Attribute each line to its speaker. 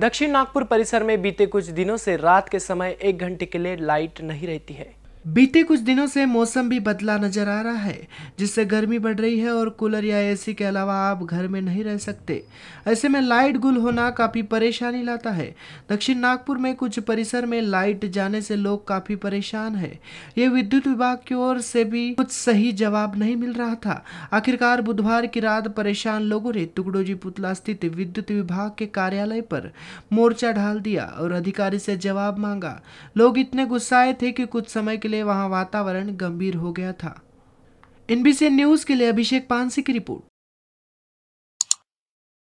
Speaker 1: दक्षिण नागपुर परिसर में बीते कुछ दिनों से रात के समय एक घंटे के लिए लाइट नहीं रहती है
Speaker 2: बीते कुछ दिनों से मौसम भी बदला नजर आ रहा है जिससे गर्मी बढ़ रही है और कूलर या एसी के अलावा आप घर में नहीं रह सकते ऐसे में लाइट गुल होना काफ़ी परेशानी लाता है दक्षिण नागपुर में कुछ परिसर में लाइट जाने से लोग काफ़ी परेशान है ये विद्युत विभाग की ओर से भी कुछ सही जवाब नहीं मिल रहा था आखिरकार बुधवार की रात परेशान लोगों ने टुकड़ोजी पुतला स्थित विद्युत विभाग के कार्यालय पर मोर्चा ढाल दिया और अधिकारी से जवाब मांगा लोग इतने गुस्साए थे कि कुछ समय के लिए वहां वातावरण गंभीर हो गया था एनबीसी न्यूज के लिए अभिषेक पानसी की रिपोर्ट